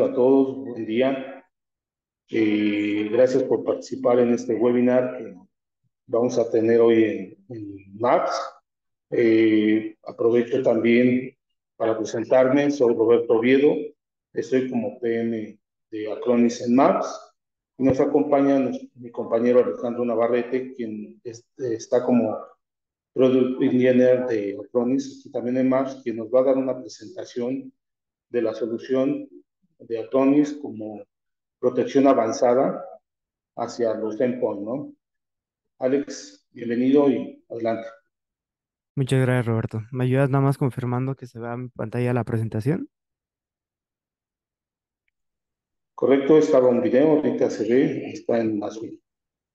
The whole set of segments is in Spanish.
a todos, buen día. Eh, gracias por participar en este webinar que vamos a tener hoy en, MAPS. Eh, aprovecho también para presentarme, soy Roberto Oviedo, estoy como PM de Acronis en MAPS. Y nos acompaña mi compañero Alejandro Navarrete, quien está como Product Engineer de Acronis, y también en MAPS, quien nos va a dar una presentación de la solución de Atonis como protección avanzada hacia los tempos, ¿no? Alex, bienvenido y adelante. Muchas gracias, Roberto. ¿Me ayudas nada más confirmando que se vea en pantalla la presentación? Correcto, estaba un video, ahorita se ve, está en azul.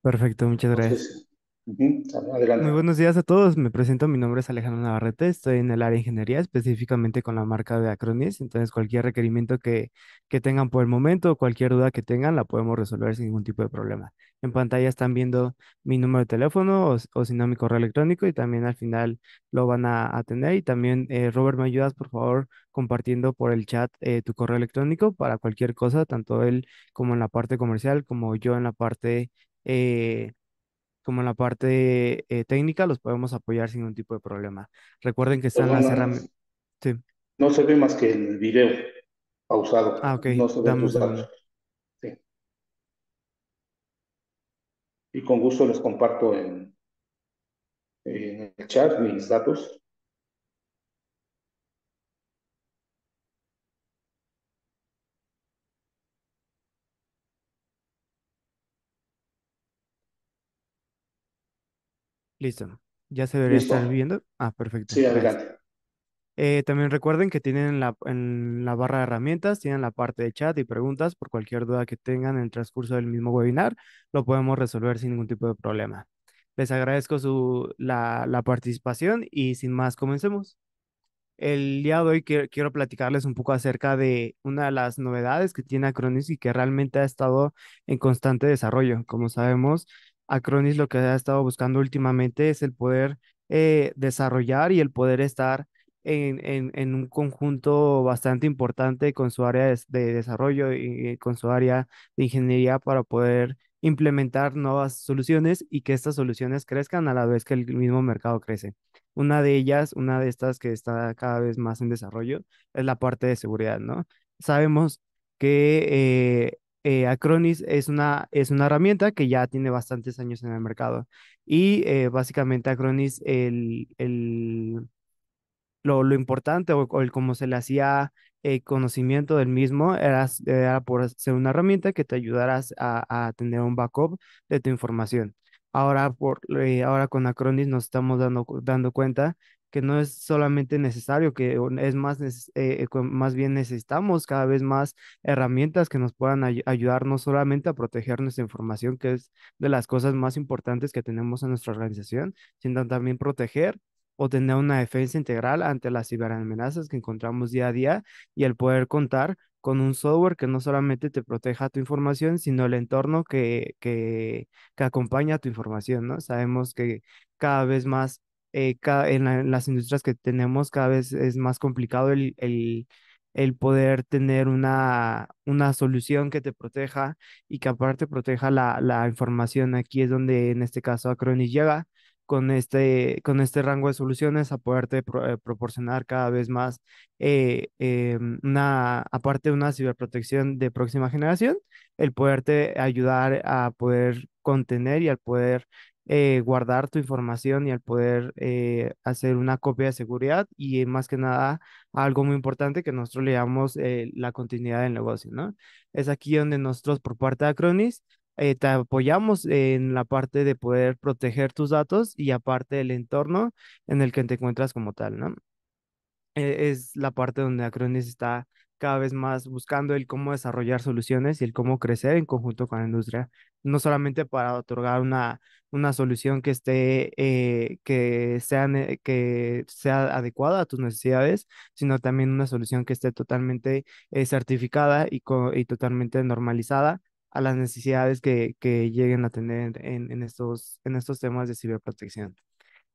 Perfecto, muchas gracias. Muy buenos días a todos, me presento, mi nombre es Alejandro Navarrete, estoy en el área de ingeniería, específicamente con la marca de Acronis, entonces cualquier requerimiento que, que tengan por el momento, cualquier duda que tengan, la podemos resolver sin ningún tipo de problema. En pantalla están viendo mi número de teléfono o, si no mi correo electrónico y también al final lo van a, atender. y también eh, Robert, ¿me ayudas por favor compartiendo por el chat eh, tu correo electrónico para cualquier cosa, tanto él como en la parte comercial, como yo en la parte... Eh, como en la parte eh, técnica, los podemos apoyar sin ningún tipo de problema. Recuerden que pues están las herramientas. No se ve más que el video pausado. Ah, ok. Sí. Y con gusto les comparto en, en el chat mis datos Listo. Ya se debería estar viendo. Ah, perfecto. Sí, adelante. Eh, también recuerden que tienen la, en la barra de herramientas, tienen la parte de chat y preguntas por cualquier duda que tengan en el transcurso del mismo webinar, lo podemos resolver sin ningún tipo de problema. Les agradezco su, la, participación y sin más, comencemos. El día de hoy quiero platicarles un poco acerca de una de las novedades que tiene Acronis y que realmente ha estado en constante desarrollo. Como sabemos, Acronis lo que ha estado buscando últimamente es el poder eh, desarrollar y el poder estar en, en, un conjunto bastante importante con su área de, desarrollo y con su área de ingeniería para poder implementar nuevas soluciones y que estas soluciones crezcan a la vez que el mismo mercado crece. Una de ellas, una de estas que está cada vez más en desarrollo, es la parte de seguridad, ¿no? Sabemos que eh, eh, Acronis es una, es una herramienta que ya tiene bastantes años en el mercado. Y eh, básicamente Acronis, el, el, lo, importante o, el cómo se le hacía el eh, conocimiento del mismo era, por ser una herramienta que te ayudarás a, tener un backup de tu información. Ahora, por, ahora con Acronis nos estamos dando, dando cuenta que no es solamente necesario, que es más, eh, eh, más bien necesitamos cada vez más herramientas que nos puedan ayudar no solamente a proteger nuestra información, que es de las cosas más importantes que tenemos en nuestra organización, sino también proteger o tener una defensa integral ante las ciberamenazas que encontramos día a día y el poder contar con un software que no solamente te proteja tu información, sino el entorno que, que, que acompaña tu información, ¿no? Sabemos que cada vez más eh, en, las industrias que tenemos cada vez es más complicado el, el, el, poder tener una, una solución que te proteja y que aparte proteja la, la información. Aquí es donde en este caso Acronis llega con este, con este rango de soluciones a poderte eh, proporcionar cada vez más eh, una, aparte de una ciberprotección de próxima generación, el poderte ayudar a poder contener y al poder eh, guardar tu información y al poder eh, hacer una copia de seguridad y eh, más que nada algo muy importante que nosotros le llamamos la continuidad del negocio, ¿no? Es aquí donde nosotros por parte de Acronis te apoyamos en la parte de poder proteger tus datos y aparte el entorno en el que te encuentras como tal, ¿no? E-, es la parte donde Acronis está cada vez más buscando el cómo desarrollar soluciones y el cómo crecer en conjunto con la industria, no solamente para otorgar una, una solución que esté, eh, que, sea, eh, que sea adecuada a tus necesidades, sino también una solución que esté totalmente eh, certificada y, y totalmente normalizada a las necesidades que, lleguen a tener en, estos, en estos temas de ciberprotección.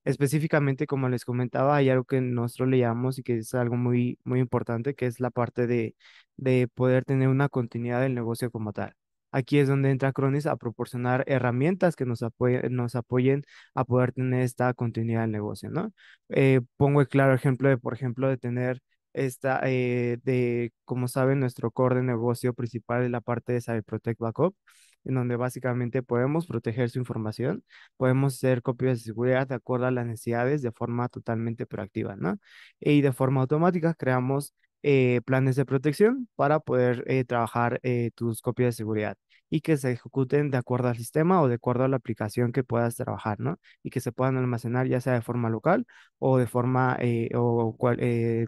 Específicamente, como les comentaba, hay algo que nosotros le llamamos y que es algo muy, muy importante, que es la parte de, de poder tener una continuidad del negocio como tal. Aquí es donde entra Cronis a proporcionar herramientas que nos, apoyen, nos apoyen a poder tener esta continuidad del negocio, ¿no? Eh, pongo el claro ejemplo de, por ejemplo, de tener esta, eh, de, como saben, nuestro core de negocio principal es la parte de protect Backup en donde básicamente podemos proteger su información, podemos hacer copias de seguridad de acuerdo a las necesidades de forma totalmente proactiva, ¿no? Y de forma automática creamos eh, planes de protección para poder eh, trabajar eh, tus copias de seguridad y que se ejecuten de acuerdo al sistema o de acuerdo a la aplicación que puedas trabajar, ¿no? Y que se puedan almacenar ya sea de forma local o de forma o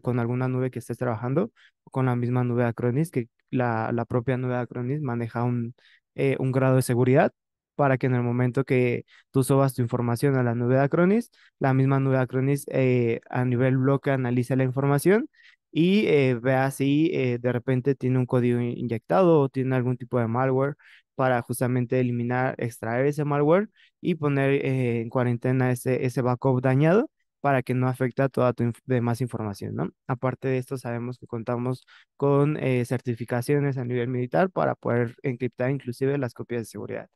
con alguna nube que estés trabajando, con la misma nube de Acronis, que la, la propia nube de Acronis maneja un, eh, un grado de seguridad para que en el momento que tú subas tu información a la nube de Acronis, la misma nube de Acronis eh, a nivel bloque analice la información y eh, vea si de repente tiene un código inyectado o tiene algún tipo de malware para justamente eliminar, extraer ese malware y poner en cuarentena ese, ese backup dañado para que no afecte a toda tu demás información, ¿no? Aparte de esto, sabemos que contamos con eh, certificaciones a nivel militar para poder encriptar inclusive las copias de seguridad.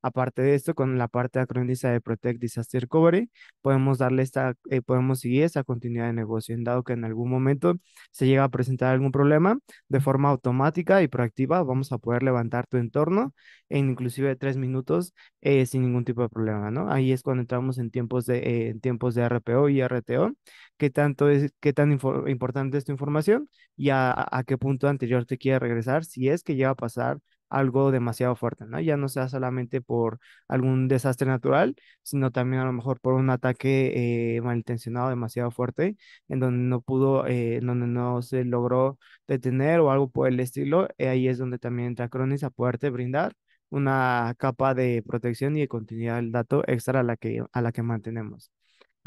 Aparte de esto, con la parte acronista de Protect Disaster Recovery, podemos darle esta, eh, podemos seguir esa continuidad de negocio, en dado que en algún momento se llega a presentar algún problema, de forma automática y proactiva vamos a poder levantar tu entorno en inclusive tres minutos eh, sin ningún tipo de problema, ¿no? Ahí es cuando entramos en tiempos de, en tiempos de RPO y RTO, qué tanto es, qué tan importante es tu información y a, a qué punto anterior te quiere regresar si es que llega a pasar algo demasiado fuerte, ¿no? Ya no sea solamente por algún desastre natural, sino también a lo mejor por un ataque eh, malintencionado demasiado fuerte, en donde no pudo, eh, no se logró detener o algo por el estilo, eh, ahí es donde también entra Cronis a poderte brindar una capa de protección y de continuidad del dato extra a la que, a la que mantenemos.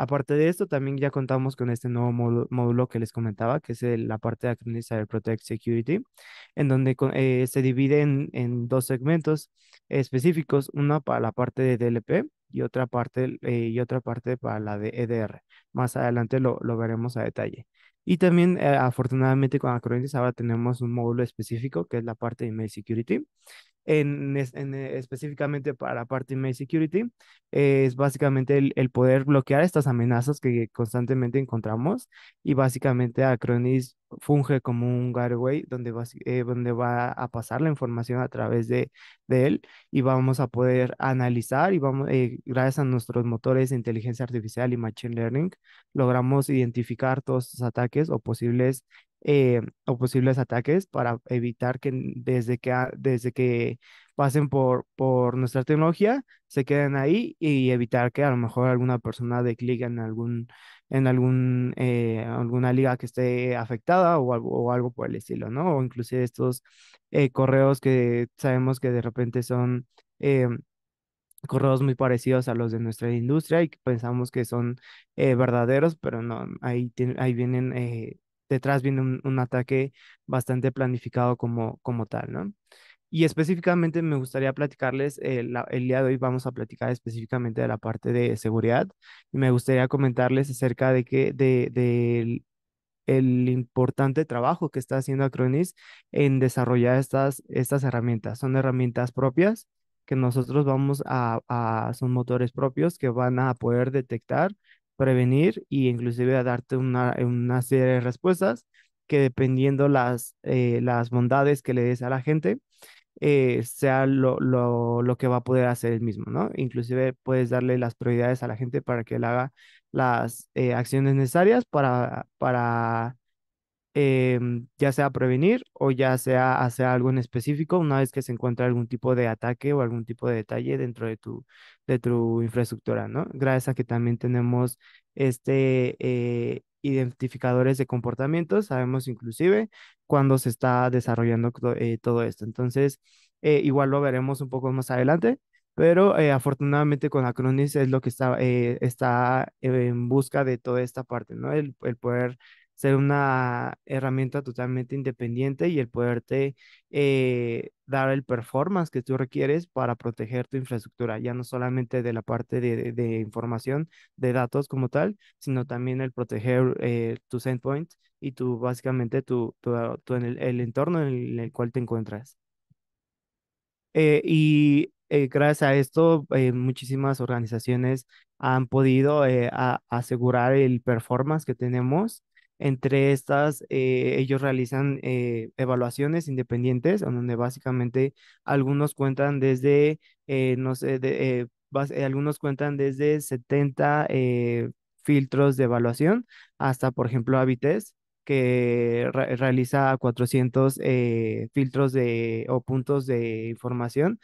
Aparte de esto, también ya contamos con este nuevo módulo que les comentaba, que es la parte de Acronis Cyber Protect Security, en donde eh, se divide en, dos segmentos específicos, una para la parte de DLP y otra parte, eh, y otra parte para la de EDR. Más adelante lo, lo veremos a detalle. Y también, eh, afortunadamente, con Acronis ahora tenemos un módulo específico que es la parte de Email Security, en, eh, específicamente para Party Security, es básicamente el, poder bloquear estas amenazas que constantemente encontramos y básicamente Acronis funge como un gateway donde va, eh, donde va a pasar la información a través de, de él y vamos a poder analizar y vamos, eh, gracias a nuestros motores de inteligencia artificial y machine learning, logramos identificar todos estos ataques o posibles eh, o posibles ataques para evitar que desde que, desde que pasen por, por nuestra tecnología se queden ahí y evitar que a lo mejor alguna persona dé clic en, algún, en algún, eh, alguna liga que esté afectada o algo, o algo por el estilo, ¿no? O inclusive estos eh, correos que sabemos que de repente son correos muy parecidos a los de nuestra industria y que pensamos que son verdaderos, pero no, ahí, ahí vienen detrás viene un, ataque bastante planificado como, como tal, ¿no? Y específicamente me gustaría platicarles, eh, el día de hoy vamos a platicar específicamente de la parte de seguridad y me gustaría comentarles acerca de que de, de el, importante trabajo que está haciendo Acronis en desarrollar estas, estas herramientas. Son herramientas propias que nosotros vamos a, a, son motores propios que van a poder detectar prevenir e inclusive a darte una, una serie de respuestas que dependiendo las, eh, las bondades que le des a la gente, eh, sea lo, lo, lo, que va a poder hacer el mismo, ¿no? Inclusive puedes darle las prioridades a la gente para que él haga las eh, acciones necesarias para, para Em, ya sea prevenir o ya sea hacer algo en específico una vez que se encuentra algún tipo de ataque o algún tipo de detalle dentro de tu, de tu infraestructura, ¿no? Gracias a que también tenemos este eh, identificadores de comportamiento, sabemos inclusive cuando se está desarrollando todo eh, esto. Entonces, eh, igual lo veremos un poco más adelante. Pero afortunadamente con Acronis es lo que está, está en busca de toda esta parte, ¿no? El, el poder ser una herramienta totalmente independiente y el poderte eh, dar el performance que tú requieres para proteger tu infraestructura, ya no solamente de la parte de, información, de datos como tal, sino también el proteger eh, tu tus endpoints y tu básicamente tu, ah, en el, entorno en el cual te encuentras. Eh, y gracias a esto, muchísimas organizaciones han podido asegurar el performance que tenemos entre estas, eh, ellos realizan eh, evaluaciones independientes, donde básicamente algunos cuentan desde, eh, no sé, algunos cuentan desde 70 filtros de evaluación hasta, por ejemplo, Avites que realiza 400 filtros de, o puntos de información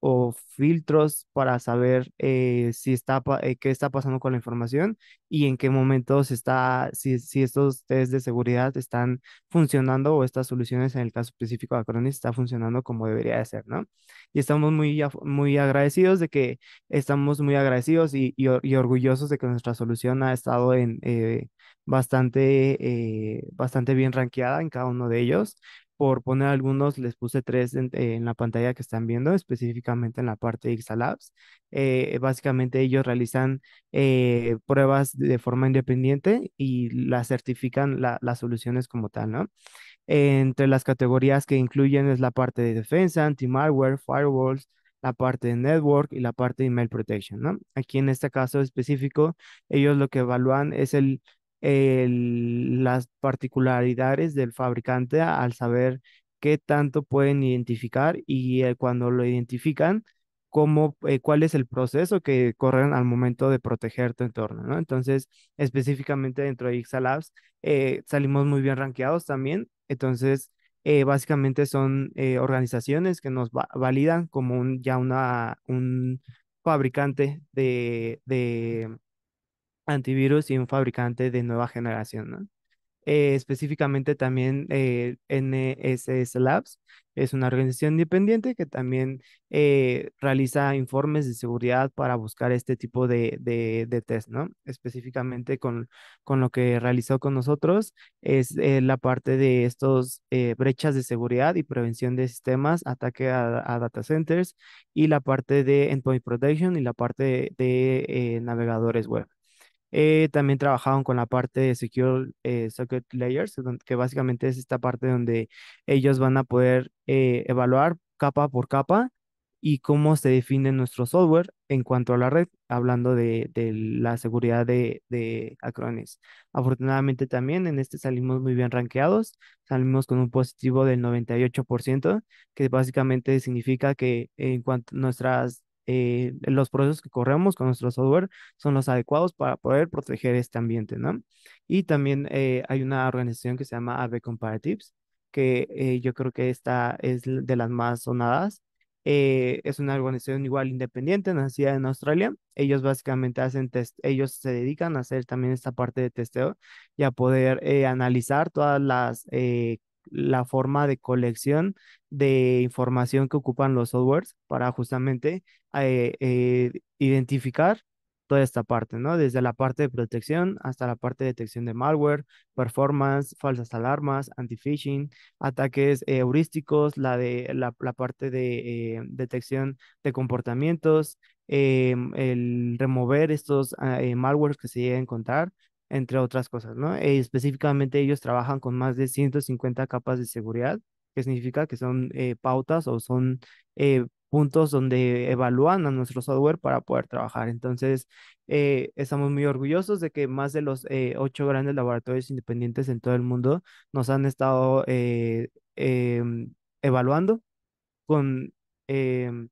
o filtros para saber eh, si está, eh, qué está pasando con la información y en qué momentos está, si, estos test de seguridad están funcionando o estas soluciones en el caso específico de Acronis está funcionando como debería de ser, ¿no? Y estamos muy, muy agradecidos de que estamos muy agradecidos y, orgullosos de que nuestra solución ha estado en eh, bastante, bastante bien rankeada en cada uno de ellos por poner algunos, les puse tres en, la pantalla que están viendo, específicamente en la parte de Ixalabs. Eh, básicamente ellos realizan eh, pruebas de forma independiente y las certifican las soluciones como tal, ¿no? entre las categorías que incluyen es la parte de defensa, anti-malware, firewalls, la parte de network y la parte de email protection, ¿no? Aquí en este caso específico, ellos lo que evalúan es el el, las particularidades del fabricante al saber qué tanto pueden identificar y eh, cuando lo identifican, eh, cuál es el proceso que corren al momento de proteger tu entorno, ¿no? Entonces, específicamente dentro de Ixa eh, salimos muy bien ranqueados también. Entonces, básicamente son organizaciones que nos validan como ya una, un fabricante de, de antivirus y un fabricante de nueva generación, ¿no? Eh, específicamente también eh, NSS Labs es una organización independiente que también eh, realiza informes de seguridad para buscar este tipo de, test, ¿no? Específicamente con, con, lo que realizó con nosotros es la parte de estos brechas de seguridad y prevención de sistemas, ataque a, data centers y la parte de endpoint protection y la parte de navegadores web. Eh, también trabajaron con la parte de Secure eh, Socket Layers, que básicamente es esta parte donde ellos van a poder eh, evaluar capa por capa y cómo se define nuestro software en cuanto a la red, hablando de, la seguridad de, de Acronis. Afortunadamente también en este salimos muy bien rankeados, salimos con un positivo del 98%, que básicamente significa que en cuanto a nuestras eh, los procesos que corremos con nuestro software son los adecuados para poder proteger este ambiente, ¿no? Y también eh, hay una organización que se llama AB Comparatives, que eh, yo creo que esta es de las más sonadas. es una organización igual independiente, nacida en Australia. Ellos básicamente hacen test, ellos se dedican a hacer también esta parte de testeo y a poder analizar todas las la forma de colección de información que ocupan los softwares para justamente eh, eh, identificar toda esta parte, ¿no? Desde la parte de protección hasta la parte de detección de malware, performance, falsas alarmas, anti-phishing, ataques eh, heurísticos, la, de, la, parte de detección de comportamientos, em, el remover estos ah, malwares que se llegan a encontrar, entre otras cosas, ¿no? E específicamente ellos trabajan con más de 150 capas de seguridad, que significa que son eh, pautas o son eh, puntos donde evalúan a nuestro software para poder trabajar. Entonces, eh, estamos muy orgullosos de que más de los ocho grandes laboratorios independientes en todo el mundo nos han estado em, evaluando con em,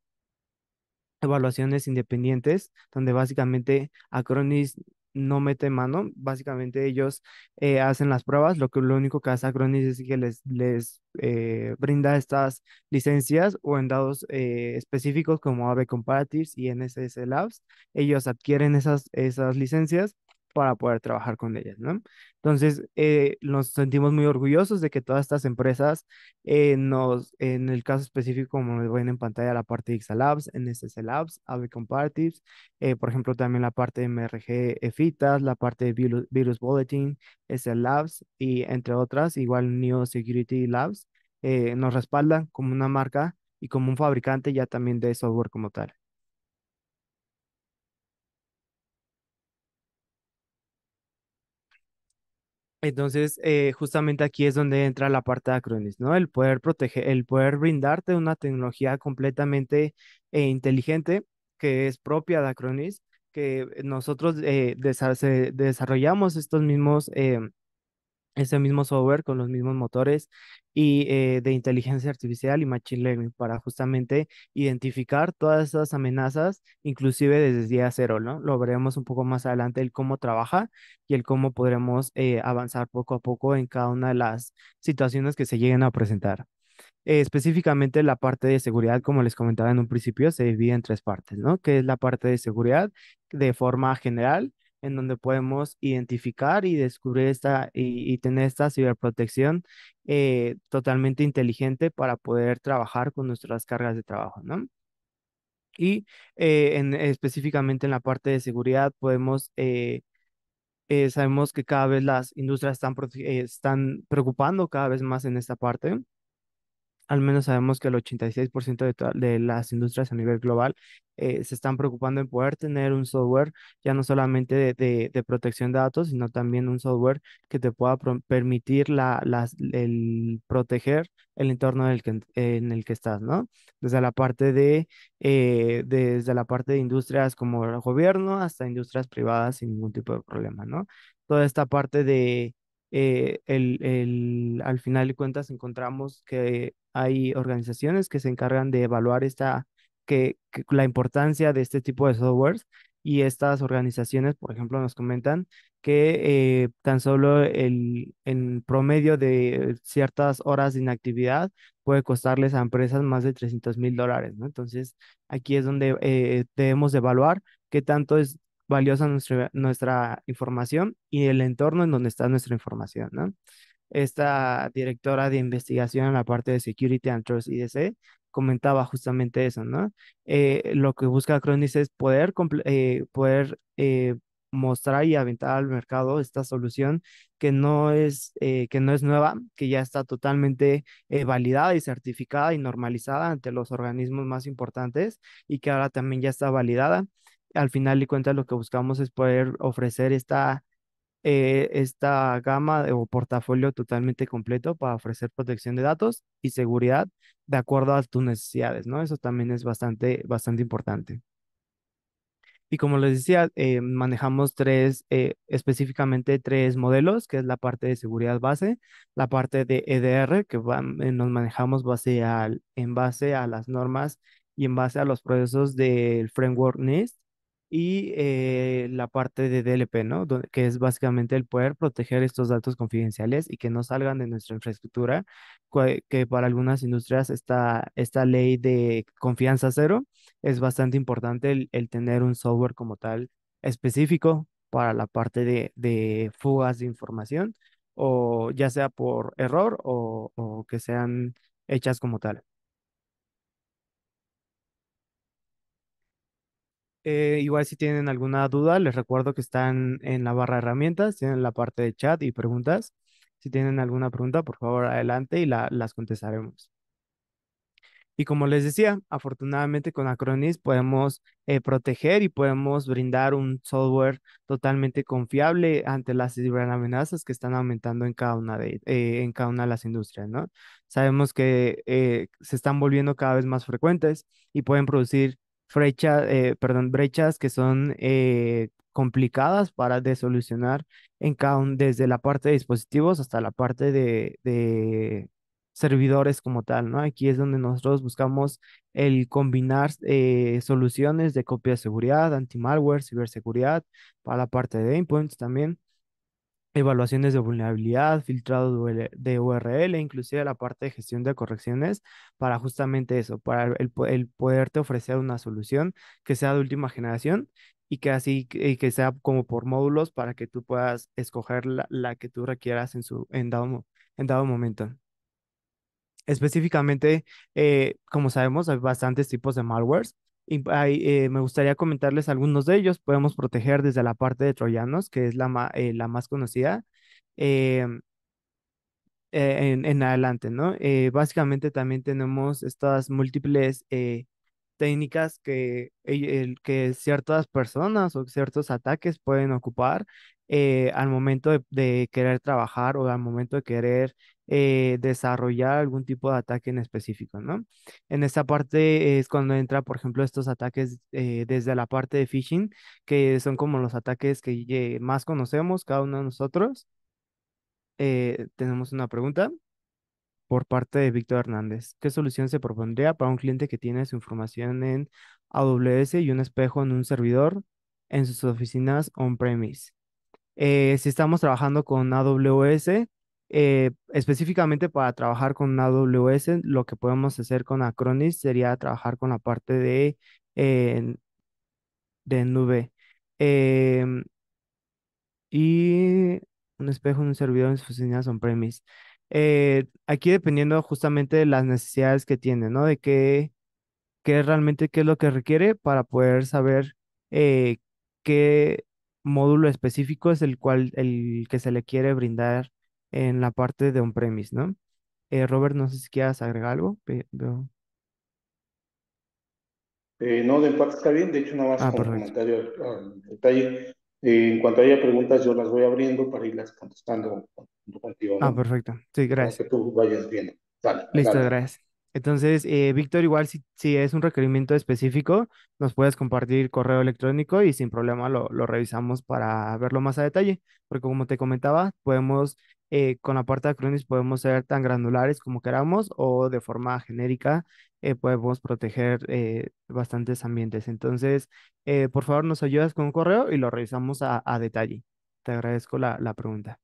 evaluaciones independientes, donde básicamente Acronis no mete mano. Básicamente ellos eh, hacen las pruebas, lo, que, lo único que hace Acronis es que les, eh, brinda estas licencias o en dados eh, específicos como AB Comparatives y NSS Labs. Ellos adquieren esas, esas licencias para poder trabajar con ellas, ¿no? Entonces, eh, nos sentimos muy orgullosos de que todas estas empresas eh, nos, en el caso específico, como ven en pantalla, la parte de Ixalabs, NSS Labs, AVE Comparatives, eh, por ejemplo, también la parte de MRG EFITAS, la parte de Virus, Bulletin, SL Labs y entre otras, igual New Security Labs, nos respaldan como una marca y como un fabricante ya también de software como tal. Entonces, eh, justamente aquí es donde entra la parte de Acronis, ¿no? El poder proteger, el poder brindarte una tecnología completamente eh, inteligente que es propia de Acronis, que nosotros eh, desarrollamos estos mismos em, ese mismo software con los mismos motores y eh, de inteligencia artificial y machine learning para justamente identificar todas esas amenazas, inclusive desde el día cero, ¿no? Lo veremos un poco más adelante el cómo trabaja y el cómo podremos eh, avanzar poco a poco en cada una de las situaciones que se lleguen a presentar. específicamente la parte de seguridad, como les comentaba en un principio, se divide en tres partes, ¿no? Que es la parte de seguridad de forma general, en donde podemos identificar y descubrir esta y, tener esta ciberprotección eh, totalmente inteligente para poder trabajar con nuestras cargas de trabajo, ¿no? Y eh, en, específicamente en la parte de seguridad podemos, eh, sabemos que cada vez las industrias están preocupando cada vez más en esta parte al menos sabemos que el 86% de, de las industrias a nivel global eh, se están preocupando en poder tener un software ya no solamente de, protección de datos, sino también un software que te pueda permitir la, el proteger el entorno en el que estás, ¿no? Desde la parte de, eh, desde la parte de industrias como el gobierno hasta industrias privadas sin ningún tipo de problema, ¿no? Toda esta parte de eh, el, al final de cuentas encontramos que hay organizaciones que se encargan de evaluar esta, que, la importancia de este tipo de softwares y estas organizaciones, por ejemplo, nos comentan que eh, tan solo el en promedio de ciertas horas de inactividad puede costarles a empresas más de 300 mil dólares, ¿no? Entonces, aquí es donde eh, debemos evaluar qué tanto es valiosa nuestra, información y el entorno en donde está nuestra información, Esta directora de investigación en la parte de Security and Trust IDC comentaba justamente eso, ¿no? Eh, lo que busca Acronis es poder, eh, poder eh, mostrar y aventar al mercado esta solución que no es, que no es nueva, que ya está totalmente validada y certificada y normalizada ante los organismos más importantes y que ahora también ya está validada al final y cuenta lo que buscamos es poder ofrecer esta, eh, esta gama o portafolio totalmente completo para ofrecer protección de datos y seguridad de acuerdo a tus necesidades, ¿no? Eso también es bastante, bastante importante. Y como les decía, eh, manejamos tres, eh, específicamente tres modelos, que es la parte de seguridad base, la parte de EDR, que nos manejamos base en base a las normas y en base a los procesos del framework NIST, y eh, la parte de DLP, ¿no? que es básicamente el poder proteger estos datos confidenciales y que no salgan de nuestra infraestructura, que para algunas industrias esta, esta ley de confianza cero es bastante importante el, tener un software como tal específico para la parte de, fugas de información, o ya sea por error o que sean hechas como tal. Eh, igual si tienen alguna duda, les recuerdo que están en la barra de herramientas, tienen la parte de chat y preguntas. Si tienen alguna pregunta, por favor, adelante y la, las contestaremos. Y como les decía, afortunadamente con Acronis podemos eh, proteger y podemos brindar un software totalmente confiable ante las ciberamenazas que están aumentando en cada una de, eh, en cada una de las industrias, ¿no? Sabemos que se están volviendo cada vez más frecuentes y pueden producir brechas, eh, perdón, brechas que son eh, complicadas para de solucionar en cada un, desde la parte de dispositivos hasta la parte de, de, servidores como tal, ¿no? Aquí es donde nosotros buscamos el combinar eh, soluciones de copia de seguridad, anti-malware, ciberseguridad, para la parte de endpoints también evaluaciones de vulnerabilidad, filtrado de URL, inclusive la parte de gestión de correcciones, para justamente eso, para el, poderte ofrecer una solución que sea de última generación y que así y que sea como por módulos para que tú puedas escoger la, que tú requieras en, su, en, dado, en dado momento. Específicamente, eh, como sabemos, hay bastantes tipos de malwares eh, me gustaría comentarles algunos de ellos. Podemos proteger desde la parte de troyanos, que es la, eh, la más conocida, em, e, en, adelante, ¿no? Eh, básicamente también tenemos estas múltiples técnicas que, que ciertas personas o ciertos ataques pueden ocupar al momento de, querer trabajar o al momento de querer eh, desarrollar algún tipo de ataque en específico, ¿no? En esta parte es cuando entra, por ejemplo, estos ataques eh, desde la parte de phishing, que son como los ataques que más conocemos, cada uno de nosotros. Eh, tenemos una pregunta por parte de Víctor Hernández. ¿Qué solución se propondría para un cliente que tiene su información en AWS y un espejo en un servidor en sus oficinas on-premise? si estamos trabajando con AWS, eh, específicamente para trabajar con AWS, lo que podemos hacer con Acronis sería trabajar con la parte de, eh, de nube. Em, y un espejo, en un servidor en sus son on-premise. Eh, aquí dependiendo justamente de las necesidades que tiene, ¿no? De qué, realmente qué es lo que requiere para poder saber qué módulo específico es el cual el que se le quiere brindar en la parte de on-premise, ¿no? Eh, Robert, no sé si quieras agregar algo. Eh, no, de parte está bien, de hecho nada más ah, comentario eh, en cuanto haya preguntas, yo las voy abriendo para irlas contestando contigo. Ah, perfecto. Sí, gracias. que tú vayas viendo. Dale, Listo, gracias. Entonces, eh, Víctor, igual si, es un requerimiento específico, nos puedes compartir correo electrónico y sin problema lo, revisamos para verlo más a detalle, porque como te comentaba, podemos, eh, con la parte de Acronis podemos ser tan granulares como queramos o de forma genérica eh, podemos proteger bastantes ambientes. Entonces, por favor, nos ayudas con un correo y lo revisamos a, detalle. Te agradezco la pregunta.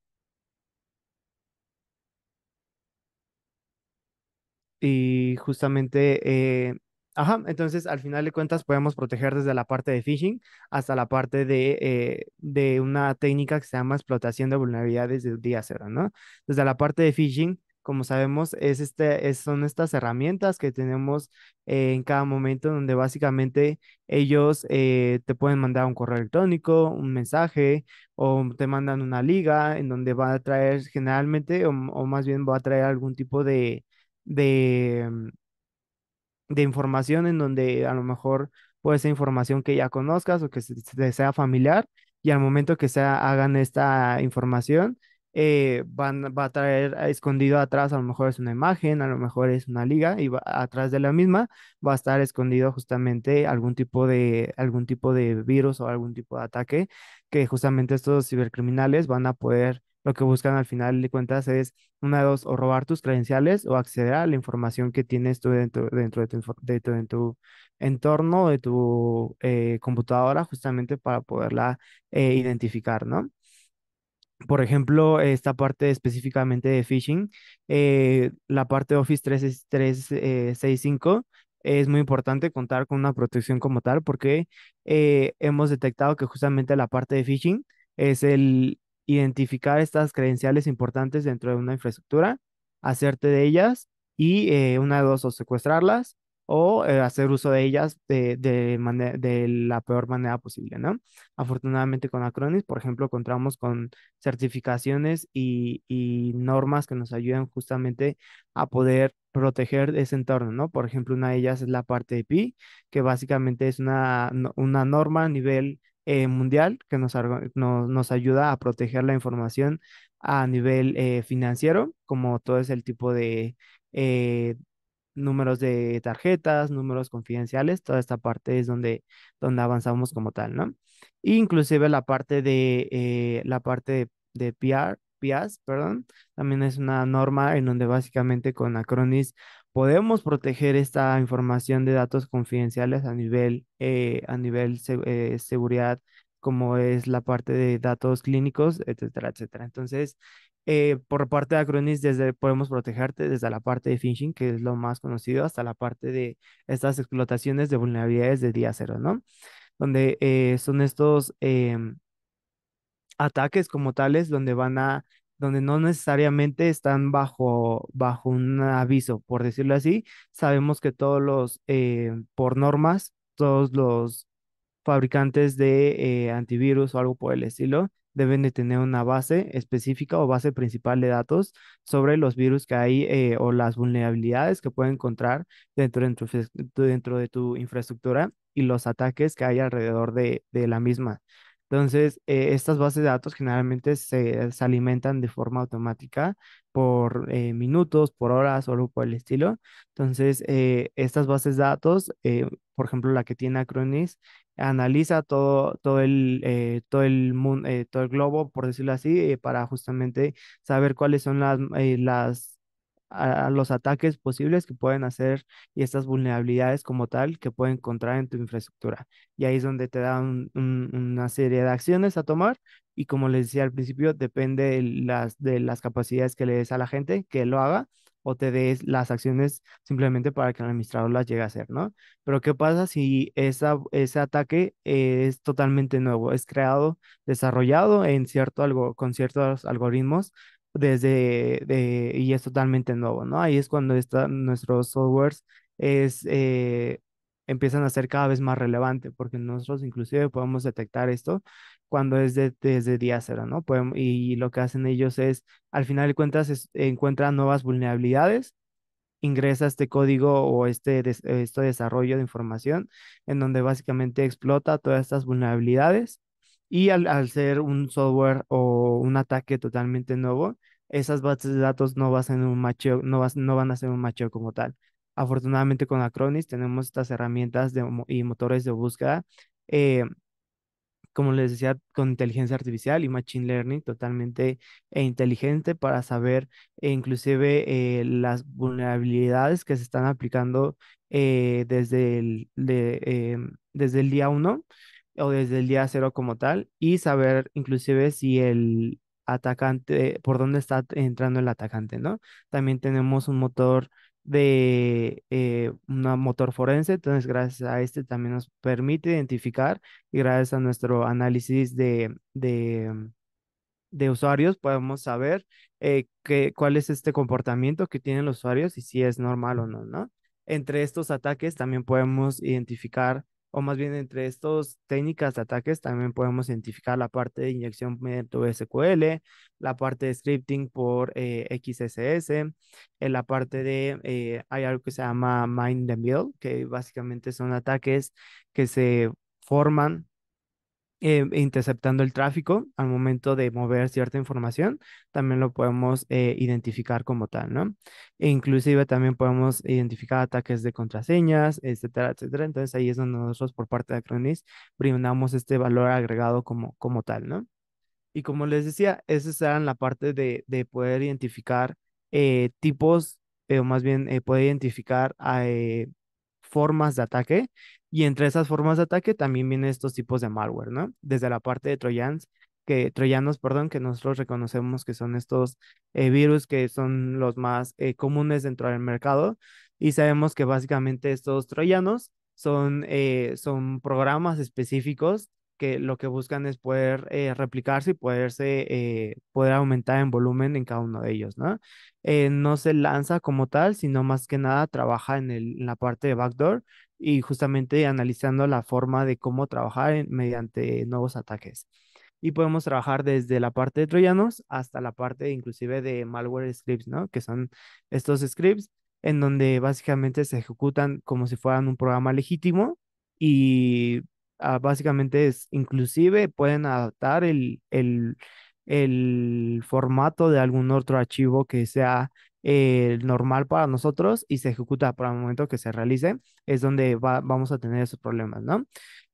Y justamente, eh, ajá, entonces al final de cuentas podemos proteger desde la parte de phishing hasta la parte de, eh, de una técnica que se llama explotación de vulnerabilidades de día cero, ¿no? Desde la parte de phishing, como sabemos, es este, son estas herramientas que tenemos eh, en cada momento donde básicamente ellos te pueden mandar un correo electrónico, un mensaje o te mandan una liga en donde va a traer generalmente o más bien va a traer algún tipo de, de, mm, de información en donde a lo mejor puede ser información que ya conozcas o que te sea familiar y al momento que se hagan esta información eh, van, va a traer escondido atrás, a lo mejor es una imagen, a lo mejor es una liga y atrás de la misma va a estar escondido justamente algún tipo de, algún tipo de virus o algún tipo de ataque que justamente estos cibercriminales van a poder lo que buscan al final de cuentas es una de dos, o robar tus credenciales o acceder a la información que tienes tú dentro, dentro de, tu, entorno, de tu eh, computadora, justamente para poderla eh, identificar, ¿no? Por ejemplo, esta parte específicamente de phishing, eh, la parte de Office 365 es muy importante contar con una protección como tal porque hemos detectado que justamente la parte de phishing es el, identificar estas credenciales importantes dentro de una infraestructura, hacerte de ellas y eh, una de dos, o secuestrarlas o eh, hacer uso de ellas de, de, de, la peor manera posible, ¿no? Afortunadamente con Acronis, por ejemplo, encontramos con certificaciones y, normas que nos ayudan justamente a poder proteger ese entorno, ¿no? Por ejemplo, una de ellas es la parte de PI, que básicamente es una, una norma a nivel eh, mundial que nos, nos, ayuda a proteger la información a nivel eh, financiero, como todo es el tipo de eh, números de tarjetas, números confidenciales, toda esta parte es donde, donde avanzamos como tal, ¿no? inclusive la parte de la parte de, de PR, PIAS, perdón, también es una norma en donde básicamente con Acronis podemos proteger esta información de datos confidenciales a nivel, eh, a nivel eh, seguridad, como es la parte de datos clínicos, etcétera, etcétera. Entonces, eh, por parte de Acronis, desde podemos protegerte desde la parte de phishing, que es lo más conocido, hasta la parte de estas explotaciones de vulnerabilidades de día cero, ¿no? Donde eh, son estos em, ataques como tales, donde van a donde no necesariamente están bajo, bajo un aviso, por decirlo así. Sabemos que todos los, eh, por normas, todos los fabricantes de eh, antivirus o algo por el estilo deben de tener una base específica o base principal de datos sobre los virus que hay eh, o las vulnerabilidades que pueden encontrar dentro de, tu, dentro de tu infraestructura y los ataques que hay alrededor de la misma. Entonces, eh, estas bases de datos generalmente se, alimentan de forma automática por eh, minutos, por horas o algo por el estilo. Entonces, eh, estas bases de datos, por ejemplo, la que tiene Acronis, analiza todo, todo, el, todo, el mundo, todo el globo, por decirlo así, para justamente saber cuáles son las, las a, los ataques posibles que pueden hacer y estas vulnerabilidades como tal que pueden encontrar en tu infraestructura. Y ahí es donde te dan una serie de acciones a tomar y como les decía al principio, depende de las, capacidades que le des a la gente que lo haga o te des las acciones simplemente para que el administrador las llegue a hacer, ¿no? Pero ¿qué pasa si ese ataque es totalmente nuevo? Es creado, desarrollado en cierto algo, con ciertos algoritmos desde y es totalmente nuevo, ¿no? Ahí es cuando está, nuestros softwares es, eh, empiezan a ser cada vez más relevantes porque nosotros inclusive podemos detectar esto cuando es de, desde día cero, ¿no? y lo que hacen ellos es, al final de cuentas, encuentran nuevas vulnerabilidades, ingresa este código o este, este desarrollo de información en donde básicamente explota todas estas vulnerabilidades y al, al ser un software o un ataque totalmente nuevo, esas bases de datos no, en un no, vas, no van a ser un macheo como tal. Afortunadamente con Acronis tenemos estas herramientas de, y motores de búsqueda, eh, como les decía, con inteligencia artificial y machine learning totalmente e inteligente para saber e inclusive eh, las vulnerabilidades que se están aplicando eh, desde, el, em, desde el día 1 o desde el día cero como tal y saber inclusive si el atacante, por dónde está entrando el atacante, ¿no? También tenemos un motor de eh, un motor forense, entonces gracias a este también nos permite identificar y gracias a nuestro análisis de, de, de usuarios podemos saber eh, cuál es este comportamiento que tienen los usuarios y si es normal o no, ¿no? Entre estos ataques también podemos identificar o más bien entre estas técnicas de ataques también podemos identificar la parte de inyección mediante SQL, la parte de scripting por eh, XSS, en la parte de, eh, hay algo que se llama mind the build, que básicamente son ataques que se forman eh, interceptando el tráfico al momento de mover cierta información, también lo podemos eh, identificar como tal, ¿no? E inclusive también podemos identificar ataques de contraseñas, etcétera, etcétera. Entonces ahí es donde nosotros por parte de Acronis brindamos este valor agregado como, como tal, ¿no? Y como les decía, esas eran la parte de, poder identificar eh, tipos, o más bien poder identificar a formas de ataque y entre esas formas de ataque también vienen estos tipos de malware, ¿no? Desde la parte de trojans, que, troyanos, perdón, que nosotros reconocemos que son estos eh, virus que son los más eh, comunes dentro del mercado y sabemos que básicamente estos troyanos son, eh, son programas específicos que, lo que buscan es poder eh, replicarse y poderse, eh, poder aumentar en volumen en cada uno de ellos, ¿no? Eh, no se lanza como tal, sino más que nada trabaja en, el, la parte de backdoor y justamente analizando la forma de cómo trabajar mediante nuevos ataques. Y podemos trabajar desde la parte de troyanos hasta la parte inclusive de malware scripts, ¿no? Que son estos scripts en donde básicamente se ejecutan como si fueran un programa legítimo y Ah, básicamente es, inclusive pueden adaptar el, el, formato de algún otro archivo que sea eh, normal para nosotros y se ejecuta para el momento que se realice, es donde vamos a tener esos problemas, ¿no?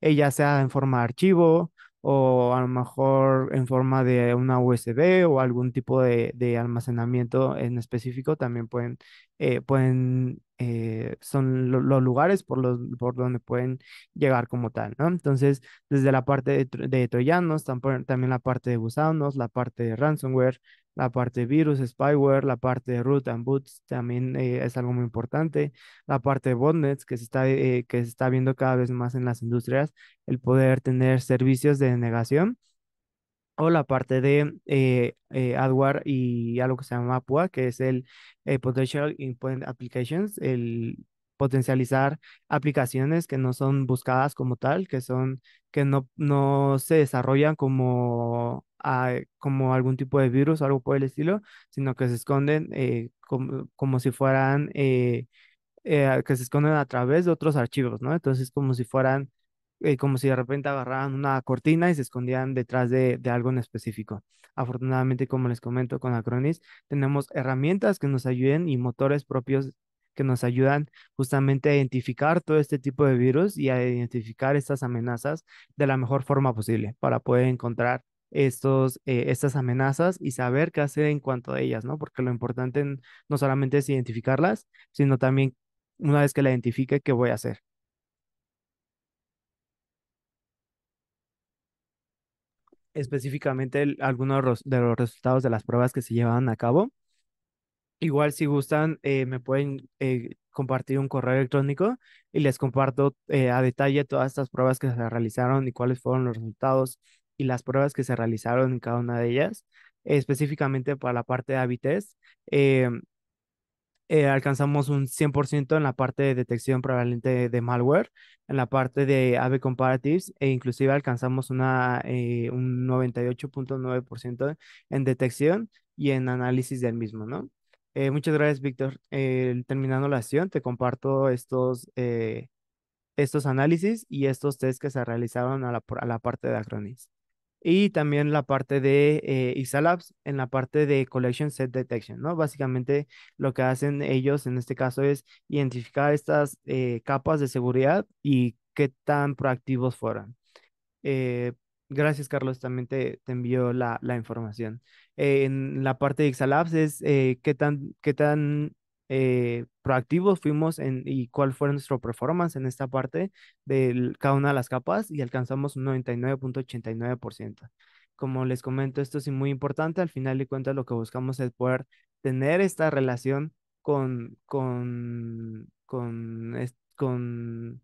Eh, ya sea en forma de archivo o a lo mejor en forma de una USB o algún tipo de, de almacenamiento en específico, también pueden eh, pueden, eh, son los lugares por, los, por donde pueden llegar como tal, ¿no? Entonces, desde la parte de, de troyanos, también la parte de gusanos, la parte de ransomware, la parte de virus, spyware, la parte de root and boots también eh, es algo muy importante, la parte de botnets que se está, que se está viendo cada vez más en las industrias, el poder tener servicios de negación o la parte de eh, eh AdWare y algo que se llama PUA, que es el eh, Potential Input Applications, el potencializar aplicaciones que no son buscadas como tal, que son que no, no se desarrollan como, ah, como algún tipo de virus o algo por el estilo, sino que se esconden eh, como, si fueran que se esconden a través de otros archivos, ¿no? Entonces, como si fueran eh, como si de repente agarraran una cortina y se escondían detrás de, algo en específico. Afortunadamente, como les comento con Acronis, tenemos herramientas que nos ayuden y motores propios que nos ayudan justamente a identificar todo este tipo de virus y a identificar estas amenazas de la mejor forma posible para poder encontrar estos, eh, estas amenazas y saber qué hacer en cuanto a ellas, ¿no? Porque lo importante no solamente es identificarlas, sino también una vez que la identifique, qué voy a hacer. específicamente algunos de los resultados de las pruebas que se llevaban a cabo. Igual si gustan, eh, me pueden eh, compartir un correo electrónico y les comparto eh, a detalle todas estas pruebas que se realizaron y cuáles fueron los resultados y las pruebas que se realizaron en cada una de ellas, específicamente para la parte de eh... Eh, alcanzamos un 100% en la parte de detección prevalente de malware, en la parte de AV Comparatives e inclusive alcanzamos una, eh, un 98.9% en detección y en análisis del mismo, ¿no? Eh, muchas gracias, Víctor. terminando la sesión, te comparto estos, estos análisis y estos test que se realizaron a la, a la parte de Acronis y también la parte de eh, Ixalabs en la parte de Collection Set Detection, ¿no? Básicamente lo que hacen ellos en este caso es identificar estas eh, capas de seguridad y qué tan proactivos fueran. Eh, gracias, Carlos, también te, envió la, información. Eh, en la parte de Ixalabs es qué tan, qué tan eh, proactivos fuimos en y cuál fue nuestro performance en esta parte de cada una de las capas y alcanzamos un 99.89%. Como les comento, esto es muy importante. Al final de cuentas, lo que buscamos es poder tener esta relación con, con, con, con...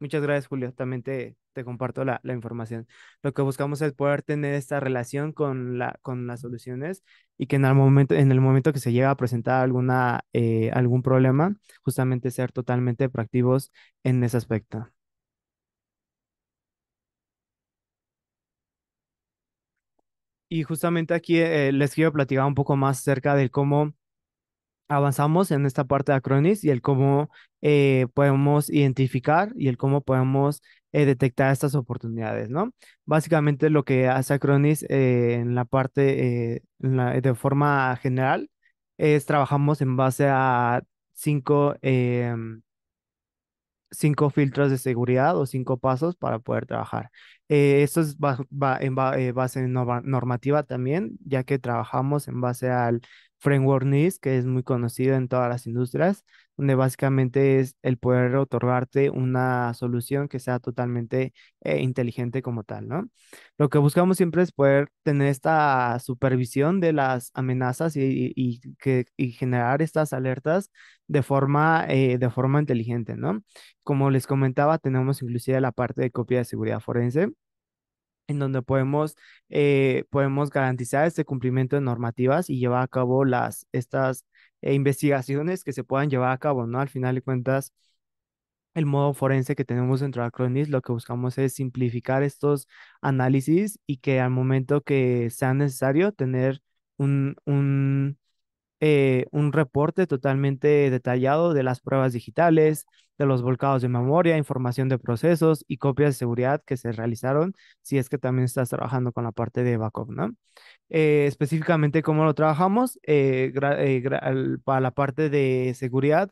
Muchas gracias, Julio. También te comparto la, información. Lo que buscamos es poder tener esta relación con, la, con las soluciones y que en el momento, en el momento que se llega a presentar alguna, eh, algún problema, justamente ser totalmente proactivos en ese aspecto. Y justamente aquí eh, les quiero platicar un poco más acerca de cómo avanzamos en esta parte de Acronis y el cómo eh, podemos identificar y el cómo podemos eh, detectar estas oportunidades, ¿no? Básicamente lo que hace Acronis eh, en la parte, eh, de forma general, es trabajamos en base a cinco, em, cinco filtros de seguridad o cinco pasos para poder trabajar. Eh, esto es va, en eh, base normativa también, ya que trabajamos en base al framework NIST, que es muy conocido en todas las industrias, donde básicamente es el poder otorgarte una solución que sea totalmente eh, inteligente como tal, ¿no? Lo que buscamos siempre es poder tener esta supervisión de las amenazas que, y generar estas alertas de forma, eh, de forma inteligente, ¿no? Como les comentaba, tenemos inclusive la parte de copia de seguridad forense, en donde podemos, eh, podemos garantizar este cumplimiento de normativas y llevar a cabo las, estas eh, investigaciones que se puedan llevar a cabo, ¿no? Al final de cuentas, el modo forense que tenemos dentro de Acronis, lo que buscamos es simplificar estos análisis y que al momento que sea necesario tener un eh, un reporte totalmente detallado de las pruebas digitales, de los volcados de memoria, información de procesos y copias de seguridad que se realizaron, si es que también estás trabajando con la parte de backup, ¿no? Eh, específicamente, ¿cómo lo trabajamos? Eh, para la parte de seguridad,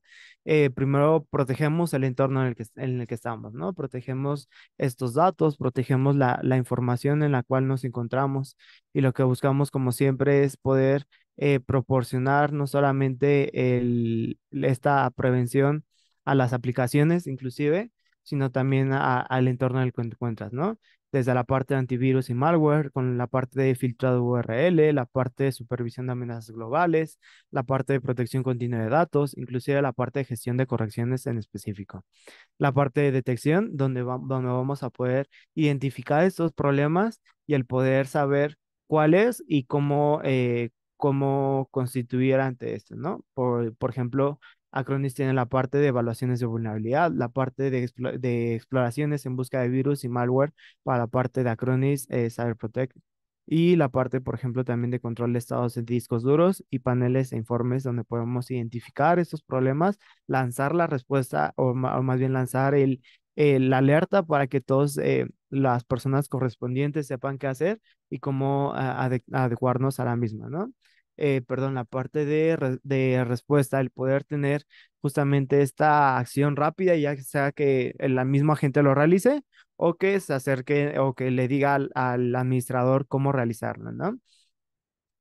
primero protegemos el entorno en el, que, estamos, ¿no? Protegemos estos datos, protegemos la información en la cual nos encontramos y lo que buscamos, como siempre, es poder eh, proporcionar no solamente el, esta prevención a las aplicaciones inclusive, sino también al entorno en el que encuentras, ¿no? Desde la parte de antivirus y malware, con la parte de filtrado URL, la parte de supervisión de amenazas globales, la parte de protección continua de datos, inclusive la parte de gestión de correcciones en específico. La parte de detección, donde, donde vamos a poder identificar estos problemas y el poder saber cuáles y cómo, eh, cómo constituir ante esto, ¿no? Por, ejemplo, Acronis tiene la parte de evaluaciones de vulnerabilidad, la parte de, exploraciones en busca de virus y malware para la parte de Acronis eh, CyberProtect y la parte, por ejemplo, también de control de estados de discos duros y paneles e informes donde podemos identificar estos problemas, lanzar la respuesta o, más bien lanzar el, la alerta para que todas eh, las personas correspondientes sepan qué hacer y cómo eh, adecuarnos a la misma, ¿no? Eh, perdón, la parte de, respuesta, el poder tener justamente esta acción rápida, ya sea que la misma gente lo realice o que se acerque o que le diga al, administrador cómo realizarlo, ¿no?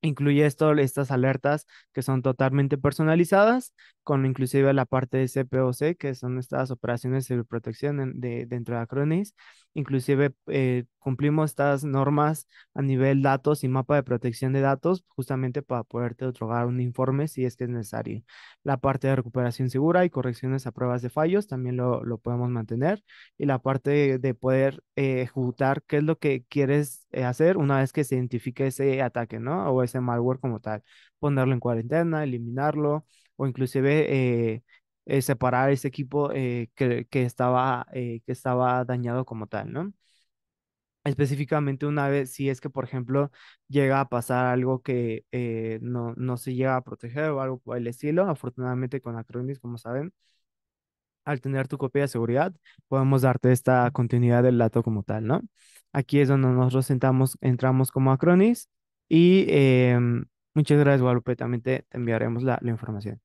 Incluye esto, estas alertas que son totalmente personalizadas con inclusive la parte de CPOC, que son estas operaciones de protección de, dentro de Acronis. Inclusive eh, cumplimos estas normas a nivel datos y mapa de protección de datos justamente para poderte otorgar un informe si es que es necesario. La parte de recuperación segura y correcciones a pruebas de fallos también lo, podemos mantener. Y la parte de poder eh, ejecutar qué es lo que quieres eh, hacer una vez que se identifique ese ataque, ¿no? O ese malware como tal. Ponerlo en cuarentena, eliminarlo, o inclusive eh, eh, separar ese equipo eh, que, estaba, que estaba dañado como tal, ¿no? específicamente una vez, si es que, por ejemplo, llega a pasar algo que no, no se llega a proteger o algo por el estilo, afortunadamente con Acronis, como saben, al tener tu copia de seguridad, podemos darte esta continuidad del dato como tal, ¿no? Aquí es donde nosotros sentamos, entramos como Acronis y em, muchas gracias, Guadalupe, también te, enviaremos la información.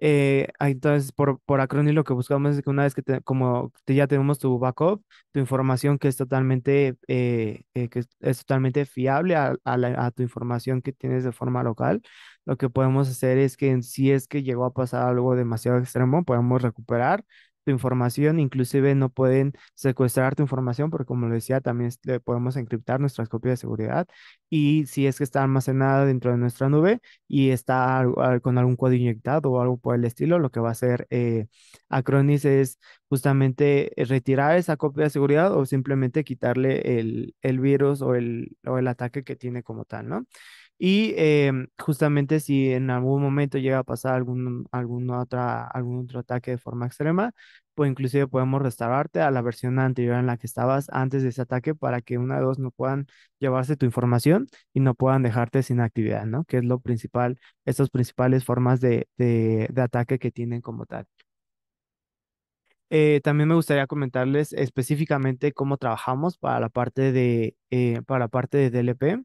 Eh, ah, entonces, por, por Acronis lo que buscamos es que una vez que como ya tenemos tu backup, tu información que es totalmente, eh, eh, que es, totalmente fiable a, a, a, tu información que tienes de forma local, lo que podemos hacer es que si es que llegó a pasar algo demasiado extremo, podemos recuperar información, inclusive no pueden secuestrar tu información porque como lo decía, también podemos encriptar nuestras copias de seguridad y si es que está almacenada dentro de nuestra nube y está con algún código inyectado o algo por el estilo, lo que va a hacer eh, Acronis es justamente eh, retirar esa copia de seguridad o simplemente quitarle el, virus o el, o el ataque que tiene como tal, ¿no? Y em, justamente si en algún momento llega a pasar algún, algún, otra, algún otro ataque de forma extrema, pues inclusive podemos restaurarte a la versión anterior en la que estabas antes de ese ataque para que una o dos no puedan llevarse tu información y no puedan dejarte sin actividad, ¿no? Que es lo principal, estas principales formas de, de, de ataque que tienen como tal. Eh, también me gustaría comentarles específicamente cómo trabajamos para la parte de, eh, para la parte de DLP.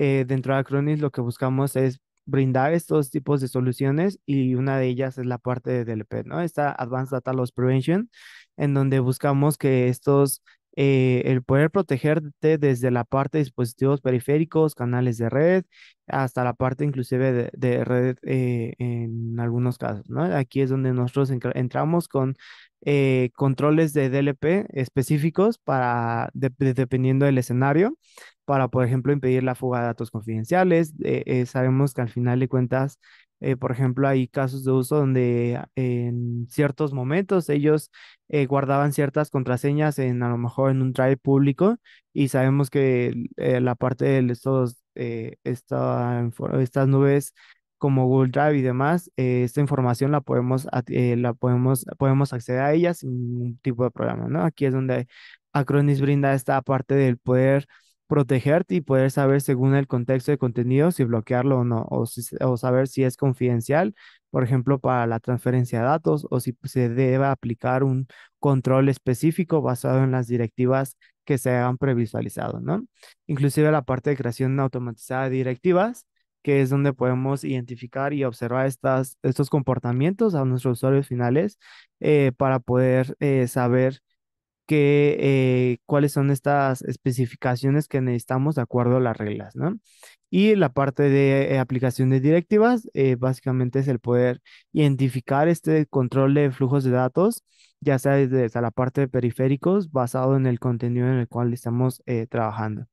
Eh, dentro de Acronis lo que buscamos es brindar estos tipos de soluciones y una de ellas es la parte de DLP, ¿no? Esta Advanced Data Loss Prevention, en donde buscamos que estos eh, el poder protegerte desde la parte de dispositivos periféricos, canales de red, hasta la parte inclusive de, red eh, en algunos casos, Aquí es donde nosotros entramos con eh, controles de DLP específicos para, dependiendo del escenario, para, por ejemplo, impedir la fuga de datos confidenciales. sabemos que al final de cuentas eh, por ejemplo, hay casos de uso donde ah, en ciertos momentos ellos eh, guardaban ciertas contraseñas en a lo mejor en un drive público y sabemos que eh, la parte de estos, estas nubes como Google Drive y demás, esta información la podemos, la podemos, podemos acceder a ellas sin ningún tipo de problema, ¿no? Aquí es donde Acronis brinda esta parte del poder protegerte y poder saber según el contexto de contenido si bloquearlo o no, o, saber si es confidencial, por ejemplo, para la transferencia de datos o si se debe aplicar un control específico basado en las directivas que se han previsualizado, ¿no? Inclusive la parte de creación automatizada de directivas, que es donde podemos identificar y observar estas, estos comportamientos a nuestros usuarios finales eh, para poder eh, saber que, eh, cuáles son estas especificaciones que necesitamos de acuerdo a las reglas, ¿no? Y la parte de eh, aplicación de directivas, eh, básicamente es el poder identificar este control de flujos de datos, ya sea desde, la parte de periféricos, basado en el contenido en el cual estamos trabajando.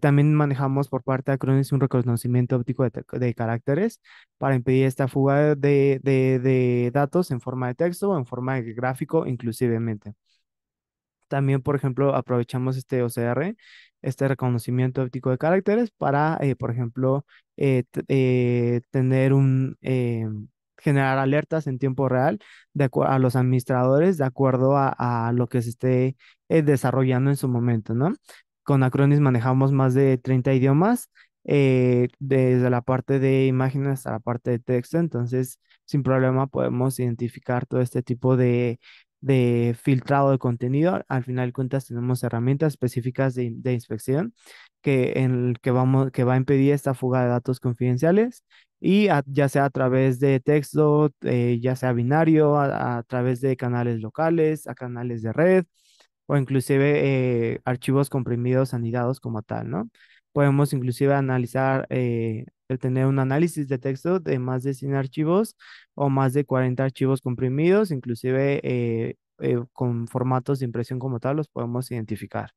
también manejamos por parte de Acronis un reconocimiento óptico de, caracteres para impedir esta fuga de, de, datos en forma de texto o en forma de gráfico inclusivemente. También, por ejemplo, aprovechamos este OCR, este reconocimiento óptico de caracteres, para, eh, por ejemplo, eh, eh, tener un, generar alertas en tiempo real de a los administradores de acuerdo a, lo que se esté desarrollando en su momento, ¿no? Con Acronis manejamos más de 30 idiomas, desde la parte de imágenes hasta la parte de texto. Entonces, sin problema podemos identificar todo este tipo de de filtrado de contenido. Al final de cuentas tenemos herramientas específicas de, de, inspección que, en que, vamos, que va a impedir esta fuga de datos confidenciales y ya sea a través de texto, eh, ya sea binario, a, través de canales locales, a canales de red o inclusive eh, archivos comprimidos anidados como tal, ¿no? Podemos inclusive analizar eh, el tener un análisis de texto de más de 100 archivos o más de 40 archivos comprimidos, inclusive eh, eh, con formatos de impresión como tal, los podemos identificar.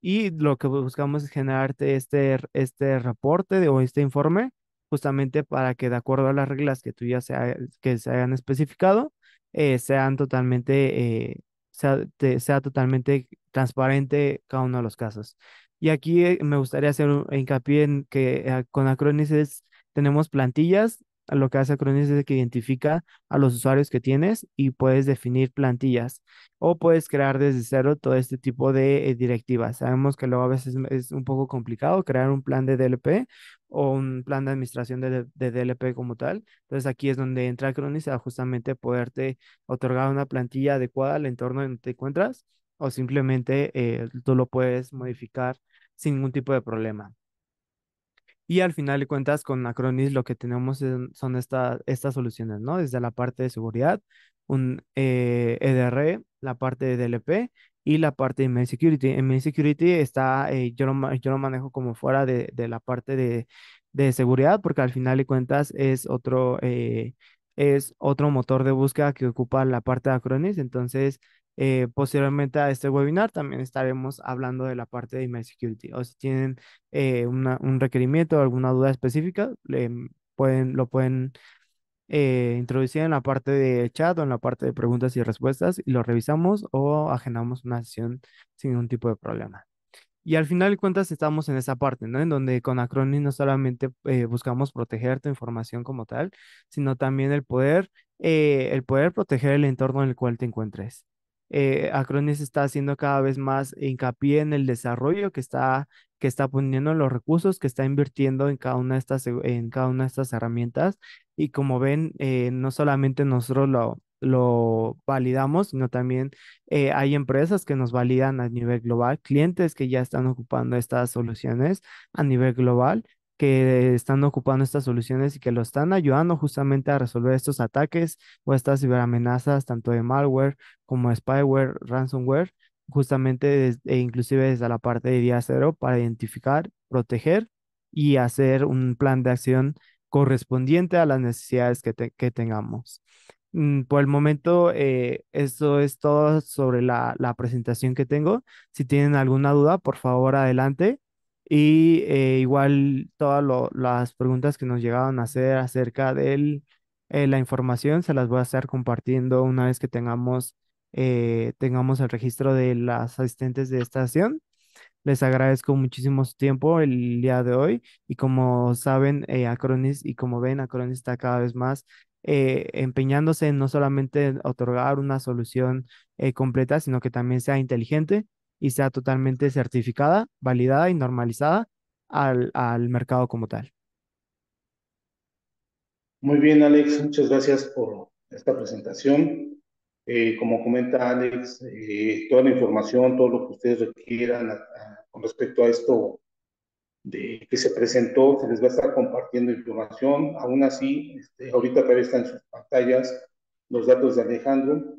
Y lo que buscamos es generarte este, este reporte o este informe justamente para que de acuerdo a las reglas que tú ya se, que se hayan especificado, eh, sean totalmente, sea, sea totalmente transparente cada uno de los casos. Y aquí eh, me gustaría hacer un hincapié en que ah, con Acronis tenemos plantillas. Lo que hace Acronis es que identifica a los usuarios que tienes y puedes definir plantillas o puedes crear desde cero todo este tipo de eh, directivas. Sabemos que luego a veces es un poco complicado crear un plan de DLP o un plan de administración de, DLP como tal. Entonces aquí es donde entra Acronis a justamente poderte otorgar una plantilla adecuada al entorno en que te encuentras o simplemente eh, tú lo puedes modificar sin ningún tipo de problema. Y al final de cuentas, con Acronis lo que tenemos son estas soluciones, ¿no? Desde la parte de seguridad, un EDR, eh, e la parte de DLP y la parte de Main Security. En Main Security está, eh, yo, lo, yo, lo, manejo como fuera de, la parte de, seguridad, porque al final de cuentas es otro, eh, es otro motor de búsqueda que ocupa la parte de Acronis. Entonces, eh, posteriormente a este webinar también estaremos hablando de la parte de email security o si tienen eh, un requerimiento o alguna duda específica, mm, pueden, lo pueden eh, introducir en la parte de chat o en la parte de preguntas y respuestas y lo revisamos o agendamos una sesión sin ningún tipo de problema. Y al final de cuentas estamos en esa parte, ¿no? En donde con Acronis no solamente buscamos proteger tu información como tal, sino también el poder, el poder proteger el entorno en el cual te encuentres. Eh, Acronis está haciendo cada vez más hincapié en el desarrollo que está, que está poniendo los recursos, que está invirtiendo en cada una de estas, eh, en cada una de estas herramientas. Y como ven, eh, no solamente nosotros lo, validamos, sino también hay empresas que nos validan a nivel global, clientes que ya están ocupando estas soluciones a nivel global que están ocupando estas soluciones y que lo están ayudando justamente a resolver estos ataques o estas ciberamenazas, tanto de malware como spyware, ransomware, justamente e inclusive desde la parte de día cero para identificar, proteger y hacer un plan de acción correspondiente a las necesidades que, tengamos. Mm, por el momento, eso eh, esto es todo sobre la, la presentación que tengo. Si tienen alguna duda, por favor, adelante. Y eh, igual todas las preguntas que nos llegaron a hacer acerca de eh, la información se las voy a estar compartiendo una vez que tengamos, eh, tengamos el registro de las asistentes de esta acción Les agradezco muchísimo su tiempo el día de hoy y como saben, Acronis y como ven, Acronis está cada vez más empeñándose no solamente otorgar una solución completa, sino que también sea inteligente y sea totalmente certificada, validada y normalizada al, al mercado como tal. Muy bien, Alex, muchas gracias por esta presentación. Eh, como comenta Alex, eh, toda la información, todo lo que ustedes requieran con respecto a esto de, que se presentó, se les va a estar compartiendo información. Aún así, este, ahorita todavía están en sus pantallas los datos de Alejandro,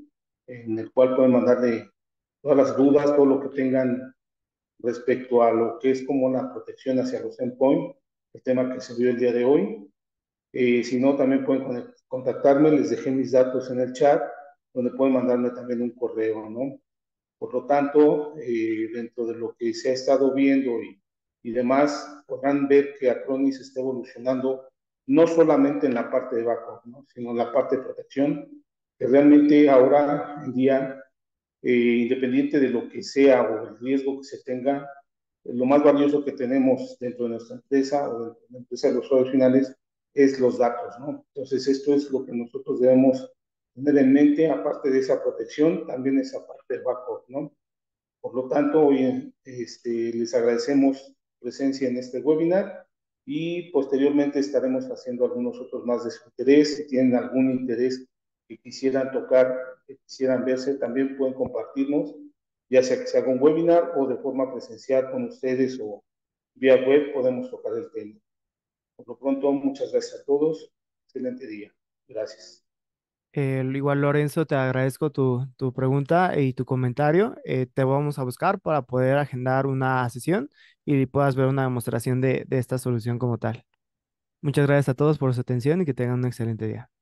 en el cual pueden mandarle todas las dudas, todo lo que tengan respecto a lo que es como la protección hacia los endpoints, el tema que se vio el día de hoy. Eh, si no, también pueden contactarme, les dejé mis datos en el chat, donde pueden mandarme también un correo, ¿no? Por lo tanto, eh, dentro de lo que se ha estado viendo y, y demás, podrán ver que Acronis está evolucionando no solamente en la parte de backup, ¿no? sino en la parte de protección, que realmente ahora en día eh, independiente de lo que sea o el riesgo que se tenga, lo más valioso que tenemos dentro de nuestra empresa o de la empresa de los usuarios finales es los datos, ¿no? Entonces, esto es lo que nosotros debemos tener en mente, aparte de esa protección, también esa parte del backup, ¿no? Por lo tanto, hoy este, les agradecemos presencia en este webinar y posteriormente estaremos haciendo algunos otros más de su interés. Si tienen algún interés que quisieran tocar quisieran verse también pueden compartirnos, ya sea que se haga un webinar o de forma presencial con ustedes o vía web podemos tocar el tema. Por lo pronto, muchas gracias a todos. Excelente día. Gracias. igual, Lorenzo, te agradezco tu, tu pregunta y tu comentario. Eh, te vamos a buscar para poder agendar una sesión y puedas ver una demostración de, de esta solución como tal. Muchas gracias a todos por su atención y que tengan un excelente día.